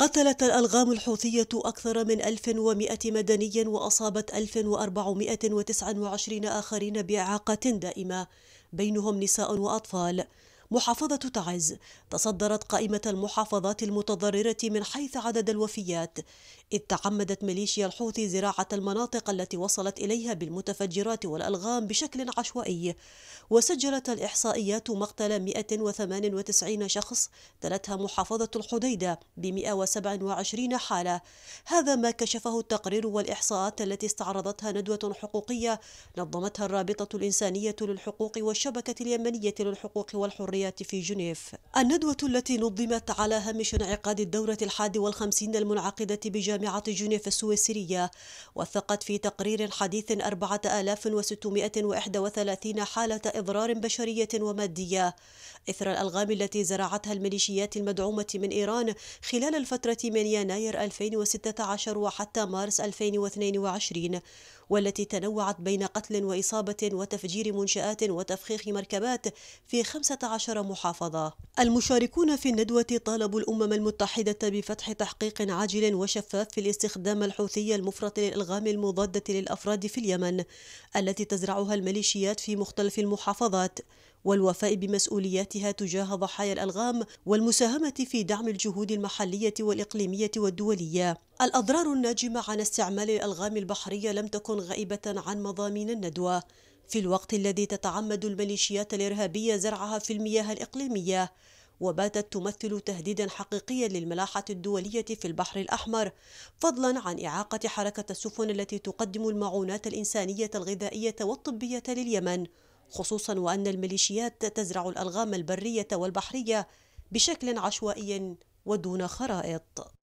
قتلت الألغام الحوثية أكثر من 1100 مدني وأصابت 1429 آخرين بإعاقة دائمة بينهم نساء وأطفال محافظة تعز تصدرت قائمة المحافظات المتضررة من حيث عدد الوفيات إذ تعمدت ميليشيا الحوثي زراعة المناطق التي وصلت إليها بالمتفجرات والألغام بشكل عشوائي وسجلت الإحصائيات مقتل 198 شخص تلتها محافظة الحديدة ب 127 حالة هذا ما كشفه التقرير والإحصاءات التي استعرضتها ندوة حقوقية نظمتها الرابطة الإنسانية للحقوق والشبكة اليمنية للحقوق والحرية العمليات في جنيف الندوة التي نظمت على هامش انعقاد الدورة الحادي والخمسين المنعقدة بجامعة جنيف السويسرية وثقت في تقرير حديث 4631 حالة إضرار بشرية ومادية إثر الألغام التي زرعتها الميليشيات المدعومة من إيران خلال الفترة من يناير 2016 وحتى مارس 2022 والتي تنوعت بين قتل وإصابة وتفجير منشآت وتفخيخ مركبات في 15 محافظة المشاركون في الندوة طالبوا الأمم المتحدة بفتح تحقيق عاجل وشفاف في الاستخدام الحوثي المفرط للألغام المضادة للأفراد في اليمن التي تزرعها الميليشيات في مختلف المحافظات والوفاء بمسؤولياتها تجاه ضحايا الألغام والمساهمة في دعم الجهود المحلية والإقليمية والدولية الأضرار الناجمة عن استعمال الألغام البحرية لم تكن غائبة عن مضامين الندوة في الوقت الذي تتعمد الميليشيات الإرهابية زرعها في المياه الإقليمية وباتت تمثل تهديدا حقيقيا للملاحة الدولية في البحر الأحمر فضلا عن إعاقة حركة السفن التي تقدم المعونات الإنسانية الغذائية والطبية لليمن خصوصا وأن الميليشيات تزرع الألغام البرية والبحرية بشكل عشوائي ودون خرائط